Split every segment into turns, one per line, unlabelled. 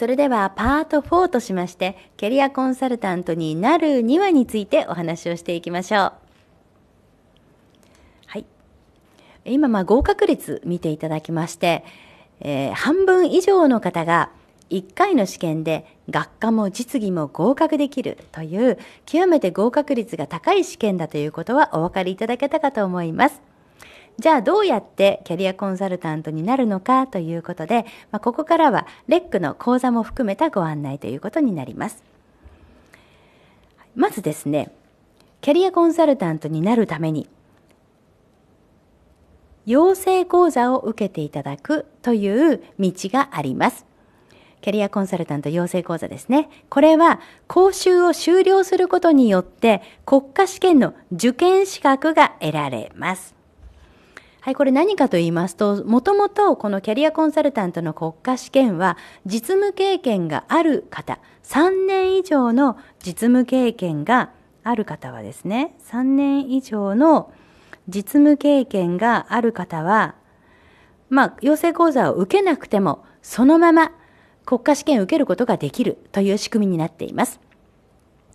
それではパート4としまして、キャリアコンサルタントになるにはについてお話をしていきましょう。はい。今、まあ、合格率見ていただきまして、えー、半分以上の方が1回の試験で学科も実技も合格できるという極めて合格率が高い試験だということはお分かりいただけたかと思います。じゃあどうやってキャリアコンサルタントになるのかということで、まあ、ここからはレックの講座も含めたご案内ということになります。まずですね、キャリアコンサルタントになるために、養成講座を受けていただくという道があります。キャリアコンサルタント養成講座ですね。これは講習を終了することによって国家試験の受験資格が得られます。はい、これ何かと言いますと、もともとこのキャリアコンサルタントの国家試験は、実務経験がある方、3年以上の実務経験がある方はですね、3年以上の実務経験がある方は、まあ、養成講座を受けなくても、そのまま国家試験を受けることができるという仕組みになっています。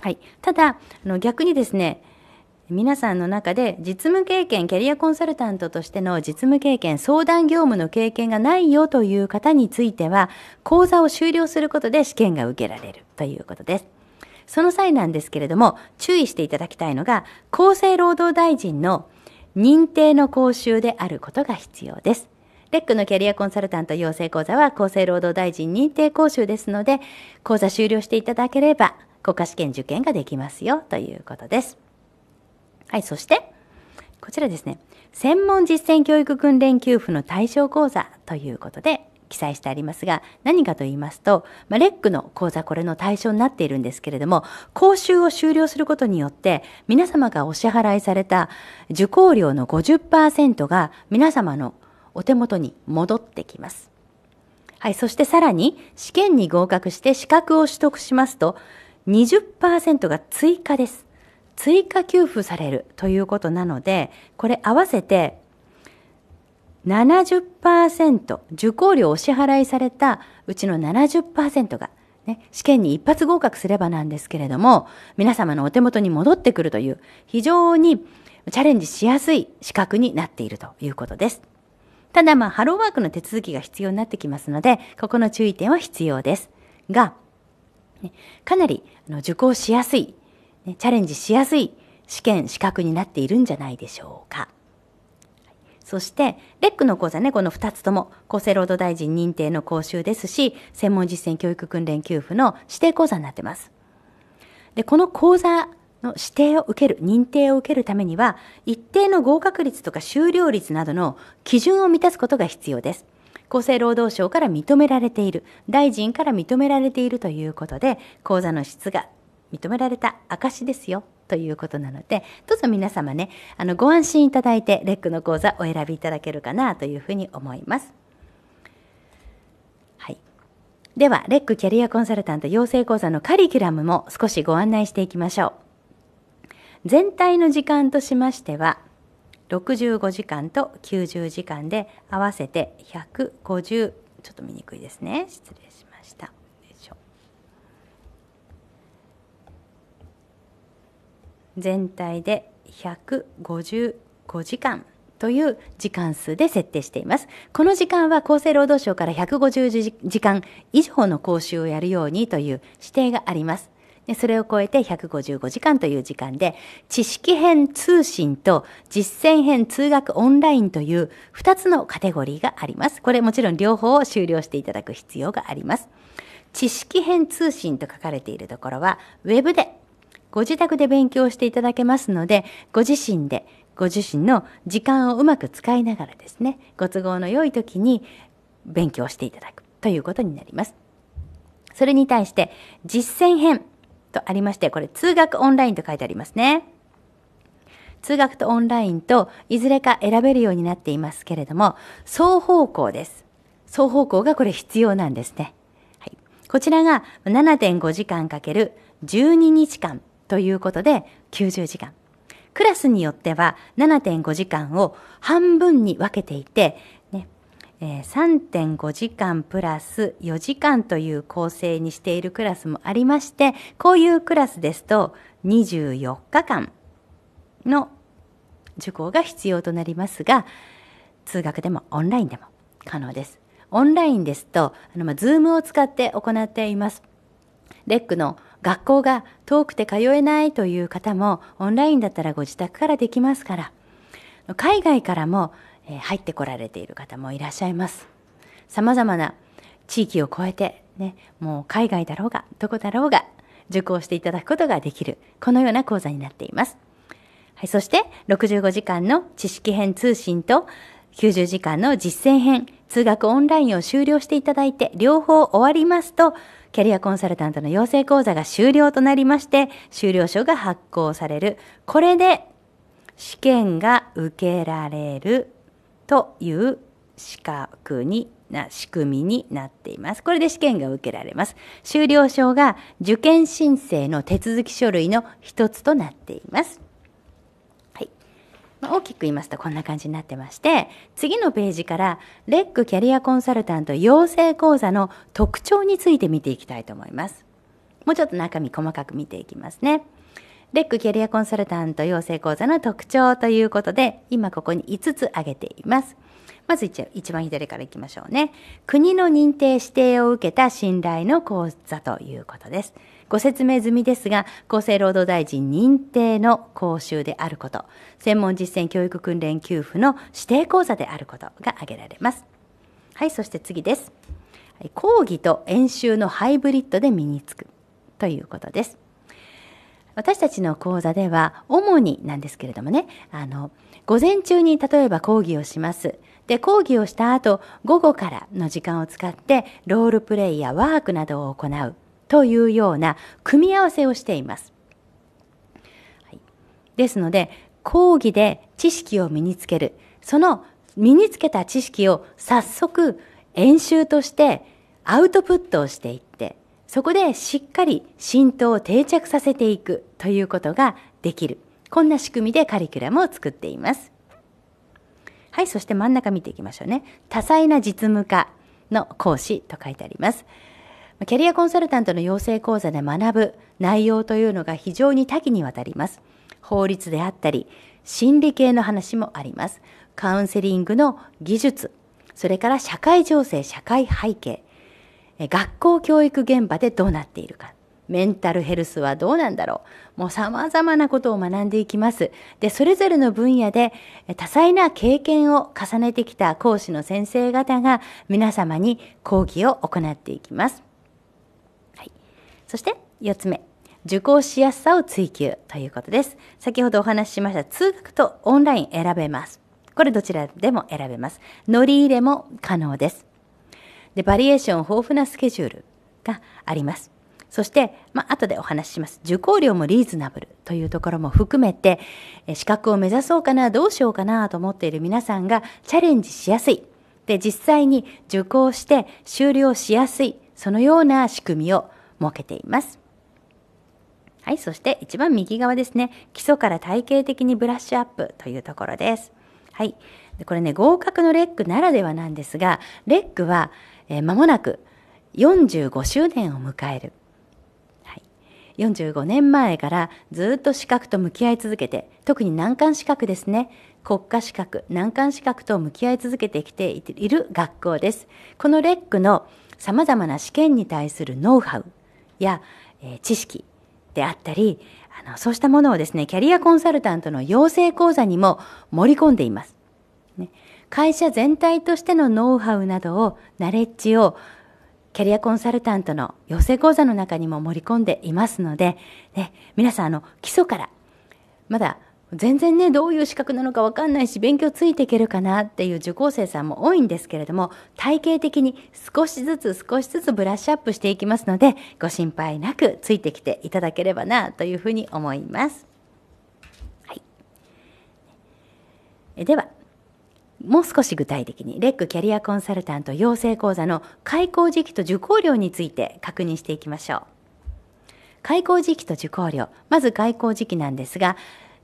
はい。ただ、あの逆にですね、皆さんの中で実務経験、キャリアコンサルタントとしての実務経験、相談業務の経験がないよという方については、講座を終了することで試験が受けられるということです。その際なんですけれども、注意していただきたいのが、厚生労働大臣の認定の講習であることが必要です。レックのキャリアコンサルタント養成講座は厚生労働大臣認定講習ですので、講座終了していただければ、国家試験受験ができますよということです。はい、そして、こちらですね、専門実践教育訓練給付の対象講座ということで記載してありますが、何かと言いますと、まあ、レックの講座これの対象になっているんですけれども、講習を終了することによって、皆様がお支払いされた受講料の50%が皆様のお手元に戻ってきます。はい、そしてさらに試験に合格して資格を取得しますと20%が追加です。追加給付されるということなので、これ合わせて70%、受講料お支払いされたうちの70%が、ね、試験に一発合格すればなんですけれども、皆様のお手元に戻ってくるという、非常にチャレンジしやすい資格になっているということです。ただまあ、ハローワークの手続きが必要になってきますので、ここの注意点は必要です。が、ね、かなり受講しやすいね、チャレンジしやすい試験、資格になっているんじゃないでしょうか。そして、レックの講座ね、この2つとも、厚生労働大臣認定の講習ですし、専門実践教育訓練給付の指定講座になってます。で、この講座の指定を受ける、認定を受けるためには、一定の合格率とか終了率などの基準を満たすことが必要です。厚生労働省から認められている、大臣から認められているということで、講座の質が認められた証ですよということなのでどうぞ皆様ねあのご安心いただいてレックの講座をお選びいただけるかなというふうに思います。はい、ではレックキャリアコンサルタント養成講座のカリキュラムも少しご案内していきましょう。全体の時間としましては65時間と90時間で合わせて150ちょっと見にくいですね失礼しました。全体で155時間という時間数で設定しています。この時間は厚生労働省から150時間以上の講習をやるようにという指定があります。それを超えて155時間という時間で、知識編通信と実践編通学オンラインという2つのカテゴリーがあります。これもちろん両方を終了していただく必要があります。知識編通信と書かれているところは、ウェブでご自宅で勉強していただけますのでご自身でご自身の時間をうまく使いながらですねご都合の良い時に勉強していただくということになります。それに対して実践編とありましてこれ通学オンラインと書いてありますね。通学とオンラインといずれか選べるようになっていますけれども双方向です。双方向がこれ必要なんですね。はい、こちらが7.5時間かける12日間ということで90時間。クラスによっては7.5時間を半分に分けていて、ねえー、3.5時間プラス4時間という構成にしているクラスもありまして、こういうクラスですと24日間の受講が必要となりますが、通学でもオンラインでも可能です。オンラインですと、あのまあ、ズームを使って行っています。レックの学校が遠くて通えないという方もオンラインだったらご自宅からできますから海外からも入ってこられている方もいらっしゃいます様々な地域を超えてねもう海外だろうがどこだろうが受講していただくことができるこのような講座になっています、はい、そして65時間の知識編通信と90時間の実践編通学オンラインを終了していただいて両方終わりますとキャリアコンサルタントの養成講座が終了となりまして、修了証が発行される。これで試験が受けられるという資格にな仕組みになっています。これで試験が受けられます。修了証が受験申請の手続き書類の一つとなっています。まあ、大きく言いますとこんな感じになってまして次のページからレックキャリアコンサルタント養成講座の特徴について見ていきたいと思います。もうちょっと中身細かく見ていきますね。レックキャリアコンサルタント養成講座の特徴ということで今ここに5つ挙げています。まず一番左からいきましょうね。国の認定指定を受けた信頼の講座ということです。ご説明済みですが、厚生労働大臣認定の講習であること、専門実践教育訓練給付の指定講座であることが挙げられます。はい、そして次です。講義と演習のハイブリッドで身につくということです。私たちの講座では主になんですけれどもねあの午前中に例えば講義をしますで講義をした後午後からの時間を使ってロールプレイやワークなどを行うというような組み合わせをしています。はい、ですので、講義で知識を身につける。その身につけた知識を早速演習としてアウトプットをしていって、そこでしっかり浸透を定着させていくということができる。こんな仕組みでカリキュラムを作っています。はい、そして真ん中見ていきましょうね。多彩な実務家の講師と書いてあります。キャリアコンサルタントの養成講座で学ぶ内容というのが非常に多岐にわたります。法律であったり、心理系の話もあります。カウンセリングの技術、それから社会情勢、社会背景、学校教育現場でどうなっているか、メンタルヘルスはどうなんだろう。もう様々なことを学んでいきます。で、それぞれの分野で多彩な経験を重ねてきた講師の先生方が皆様に講義を行っていきます。そして4つ目受講しやすさを追求ということです先ほどお話ししました通学とオンライン選べますこれどちらでも選べます乗り入れも可能ですでバリエーション豊富なスケジュールがありますそして、まあ後でお話しします。受講料もリーズナブルというところも含めて、資格を目指そうかな、どうしようかなと思っている皆さんがチャレンジしやすい。で、実際に受講して終了しやすい。そのような仕組みを設けています。はい、そして一番右側ですね。基礎から体系的にブラッシュアップというところです。はい。でこれね、合格のレックならではなんですが、レックは、えー、間もなく45周年を迎える。はい、45年前からずっと資格と向き合い続けて、特に難関資格ですね。国家資格、難関資格と向き合い続けてきている学校です。このレックの様々な試験に対するノウハウや、えー、知識であったりあのそうしたものをですねキャリアコンサルタントの養成講座にも盛り込んでいます。ね、会社全体としてのノウハウなどをナレッジをキャリアコンサルタントの養成講座の中にも盛り込んでいますので、ね、皆さんあの基礎からまだ全然ねどういう資格なのか分かんないし勉強ついていけるかなっていう受講生さんも多いんですけれども体系的に少しずつ少しずつブラッシュアップしていきますのでご心配なくついてきていただければなというふうに思います。はい、ではもう少し具体的にレックキャリアコンサルタント養成講座の開講時期と受講料について確認していきましょう。開講時期と受講料まず開講時期なんですが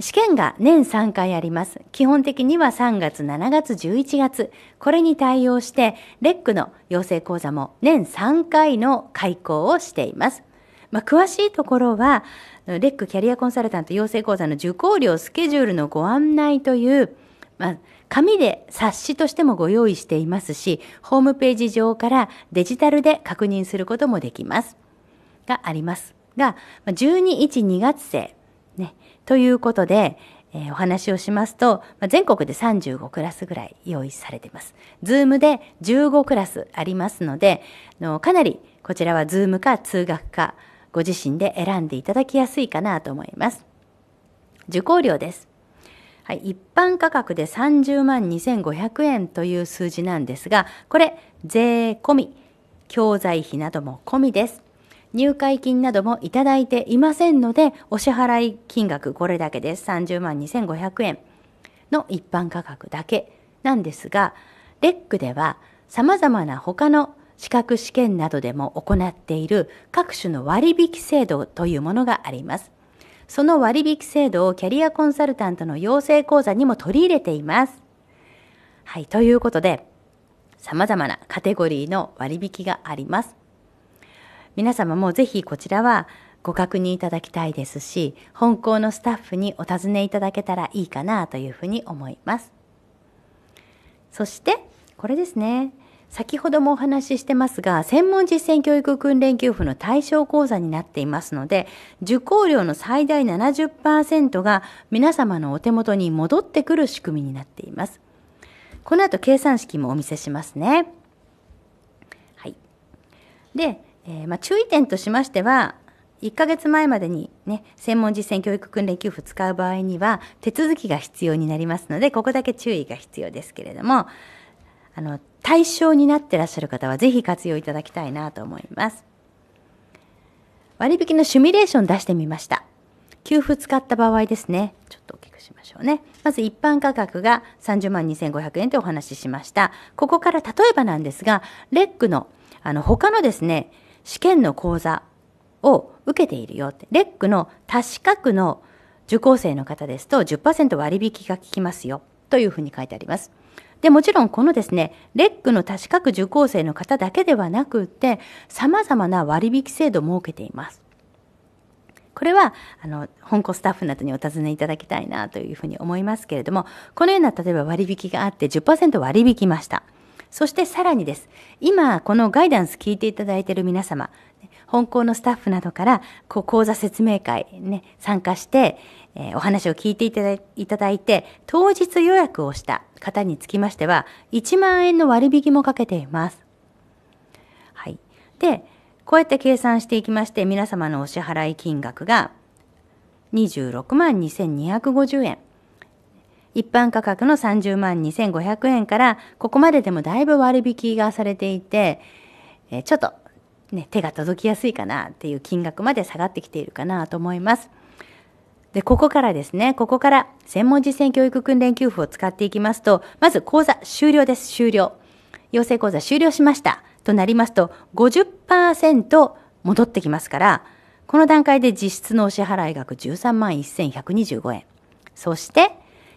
試験が年3回あります。基本的には3月、7月、11月。これに対応して、レックの養成講座も年3回の開講をしています。まあ、詳しいところは、レックキャリアコンサルタント養成講座の受講料スケジュールのご案内という、まあ、紙で冊子としてもご用意していますし、ホームページ上からデジタルで確認することもできます。があります。が、12、1、2月生。ということで、えー、お話をしますと、まあ、全国で35クラスぐらい用意されています。ズームで15クラスありますので、のかなりこちらはズームか通学か、ご自身で選んでいただきやすいかなと思います。受講料です。はい、一般価格で30万2500円という数字なんですが、これ、税込み、教材費なども込みです。入会金などもいただいていませんので、お支払い金額これだけです。30万2500円の一般価格だけなんですが、レックでは様々な他の資格試験などでも行っている各種の割引制度というものがあります。その割引制度をキャリアコンサルタントの養成講座にも取り入れています。はい、ということで、様々なカテゴリーの割引があります。皆様もぜひこちらはご確認いただきたいですし本校のスタッフにお尋ねいただけたらいいかなというふうに思いますそしてこれですね先ほどもお話ししてますが専門実践教育訓練給付の対象講座になっていますので受講料の最大70%が皆様のお手元に戻ってくる仕組みになっていますこの後計算式もお見せしますね。はい、でえー、まあ、注意点としましては、1ヶ月前までにね、専門実践教育訓練給付使う場合には、手続きが必要になりますので、ここだけ注意が必要ですけれども、あの、対象になってらっしゃる方は、ぜひ活用いただきたいなと思います。割引のシミュレーション出してみました。給付使った場合ですね。ちょっと大きくしましょうね。まず一般価格が30万2500円とお話ししました。ここから例えばなんですが、レックのあの他のですね、試験の講座を受けているよって、レックの多資格の受講生の方ですと10%割引が効きますよというふうに書いてあります。で、もちろんこのですね、レックの多資格受講生の方だけではなくて、様々な割引制度を設けています。これは、あの、本校スタッフなどにお尋ねいただきたいなというふうに思いますけれども、このような例えば割引があって10%割引きました。そしてさらにです。今、このガイダンス聞いていただいている皆様、本校のスタッフなどから、こう、講座説明会ね、参加して、えー、お話を聞いていただいただいて、当日予約をした方につきましては、1万円の割引もかけています。はい。で、こうやって計算していきまして、皆様のお支払い金額が26万2250円。一般価格の30万2500円から、ここまででもだいぶ割引がされていて、えちょっと、ね、手が届きやすいかなっていう金額まで下がってきているかなと思います。で、ここからですね、ここから専門実践教育訓練給付を使っていきますと、まず講座終了です、終了。養成講座終了しましたとなりますと50%戻ってきますからこの段階で実質のお支払い額13万1125円そして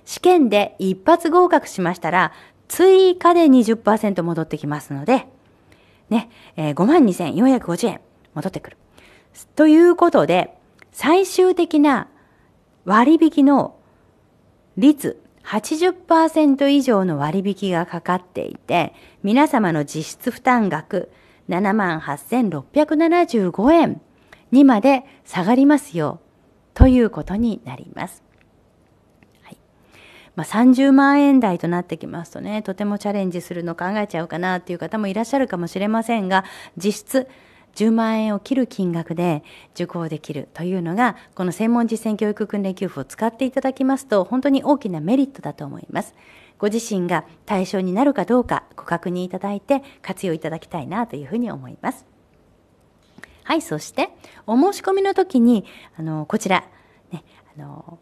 試験で一発合格しましたら、追加で20%戻ってきますので、ね、えー、52,450円戻ってくる。ということで、最終的な割引の率80%以上の割引がかかっていて、皆様の実質負担額78,675円にまで下がりますよということになります。まあ、30万円台となってきますとね、とてもチャレンジするの考えちゃうかなっていう方もいらっしゃるかもしれませんが、実質、10万円を切る金額で受講できるというのが、この専門実践教育訓練給付を使っていただきますと、本当に大きなメリットだと思います。ご自身が対象になるかどうかご確認いただいて活用いただきたいなというふうに思います。はい、そして、お申し込みの時に、あの、こちら、ね、あの、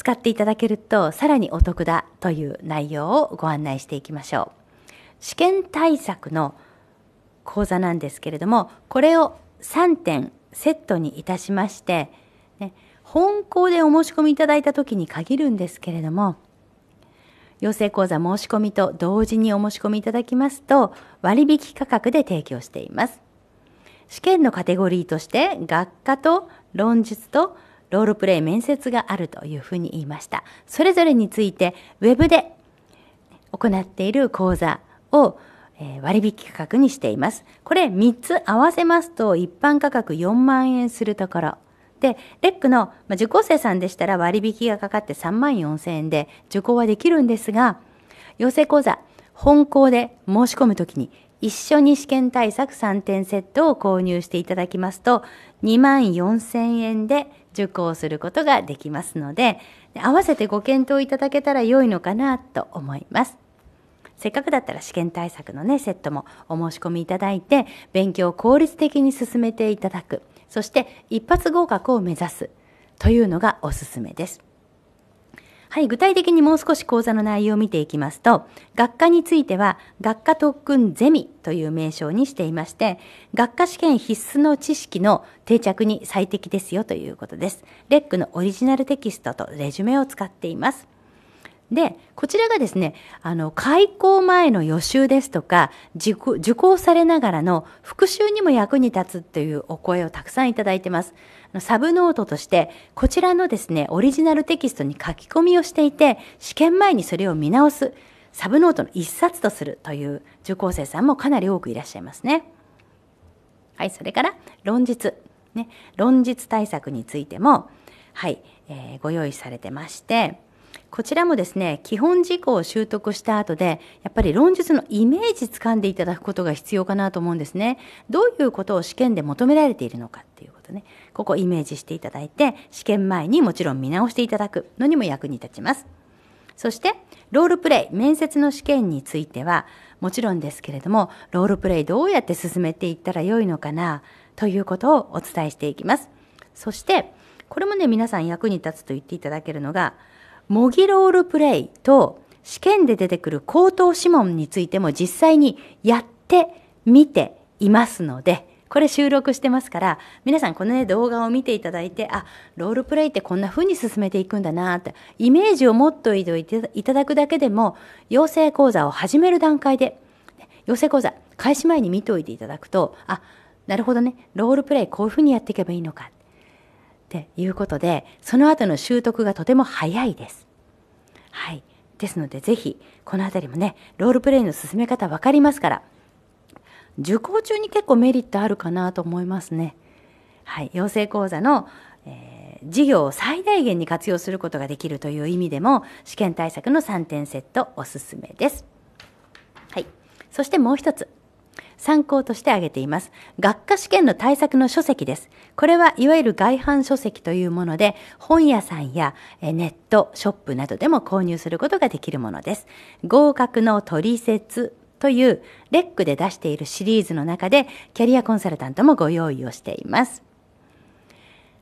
使っていただけるとさらにお得だという内容をご案内していきましょう。試験対策の講座なんですけれども、これを3点セットにいたしまして、ね、本校でお申し込みいただいた時に限るんですけれども、養成講座申し込みと同時にお申し込みいただきますと、割引価格で提供しています。試験のカテゴリーとして、学科と論述とロールプレイ面接があるというふうに言いました。それぞれについて、ウェブで行っている講座を割引価格にしています。これ3つ合わせますと一般価格4万円するところ。で、レックの、受講生さんでしたら割引がかかって3万4千円で受講はできるんですが、養成講座、本校で申し込むときに一緒に試験対策3点セットを購入していただきますと、2万4千円で受講することができますので合わせてご検討いただけたら良いのかなと思います。せっかくだったら試験対策のね、セットもお申し込みいただいて、勉強を効率的に進めていただく。そして、一発合格を目指す。というのがおすすめです。はい、具体的にもう少し講座の内容を見ていきますと、学科については、学科特訓ゼミという名称にしていまして、学科試験必須の知識の定着に最適ですよということです。レックのオリジナルテキストとレジュメを使っています。で、こちらがですね、あの、開校前の予習ですとか、受講されながらの復習にも役に立つというお声をたくさんいただいてます。サブノートとして、こちらのですね、オリジナルテキストに書き込みをしていて、試験前にそれを見直す、サブノートの一冊とするという受講生さんもかなり多くいらっしゃいますね。はい、それから、論述。ね、論述対策についても、はい、えー、ご用意されてまして、こちらもですね、基本事項を習得した後で、やっぱり論述のイメージ掴んでいただくことが必要かなと思うんですね。どういうことを試験で求められているのかっていうことね。ここイメージしていただいて、試験前にもちろん見直していただくのにも役に立ちます。そして、ロールプレイ、面接の試験については、もちろんですけれども、ロールプレイどうやって進めていったらよいのかな、ということをお伝えしていきます。そして、これもね、皆さん役に立つと言っていただけるのが、模擬ロールプレイと試験で出てくる口頭指紋についても実際にやってみていますので、これ収録してますから、皆さんこのね、動画を見ていただいて、あ、ロールプレイってこんな風に進めていくんだなって、イメージを持っといていただくだけでも、養成講座を始める段階で、養成講座開始前に見ておいていただくと、あ、なるほどね、ロールプレイこういう風にやっていけばいいのか。っていうことでその後の習得がとても早いです。はい、ですので是非この辺りもねロールプレイの進め方分かりますから受講中に結構メリットあるかなと思いますね。はい、養成講座の、えー、授業を最大限に活用することができるという意味でも試験対策の3点セットおすすめです。はい、そしてもう一つ参考として挙げています。学科試験の対策の書籍です。これはいわゆる外販書籍というもので、本屋さんやネット、ショップなどでも購入することができるものです。合格の取説というレックで出しているシリーズの中で、キャリアコンサルタントもご用意をしています。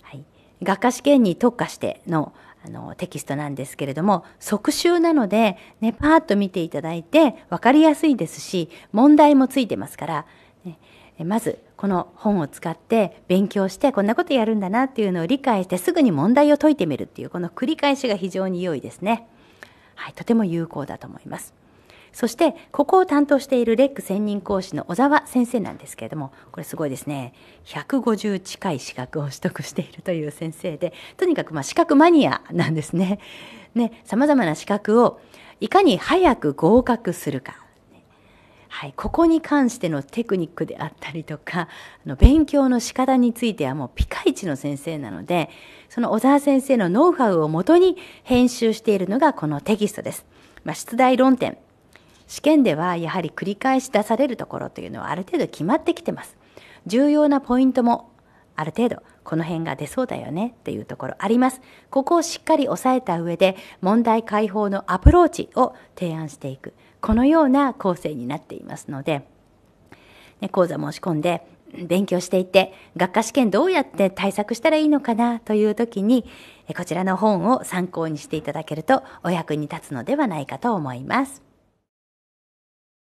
はい、学科試験に特化してのあのテキストなんですけれども即習なので、ね、パーッと見ていただいて分かりやすいですし問題もついてますから、ね、まずこの本を使って勉強してこんなことやるんだなっていうのを理解してすぐに問題を解いてみるっていうこの繰り返しが非常に良いですね。はい、とても有効だと思います。そしてここを担当しているレック専任講師の小沢先生なんですけれどもこれすごいですね150近い資格を取得しているという先生でとにかくまあ資格マニアなんですね。ねさまざまな資格をいかに早く合格するか。はい、ここに関してのテクニックであったりとかあの勉強の仕方についてはもうピカイチの先生なのでその小沢先生のノウハウをもとに編集しているのがこのテキストです。まあ、出題論点試験ではやはり繰り返し出されるところというのはある程度決まってきてます。重要なポイントもある程度この辺が出そうだよねっていうところあります。ここをしっかり押さえた上で問題解放のアプローチを提案していく。このような構成になっていますので、ね、講座申し込んで勉強していて学科試験どうやって対策したらいいのかなという時にこちらの本を参考にしていただけるとお役に立つのではないかと思います。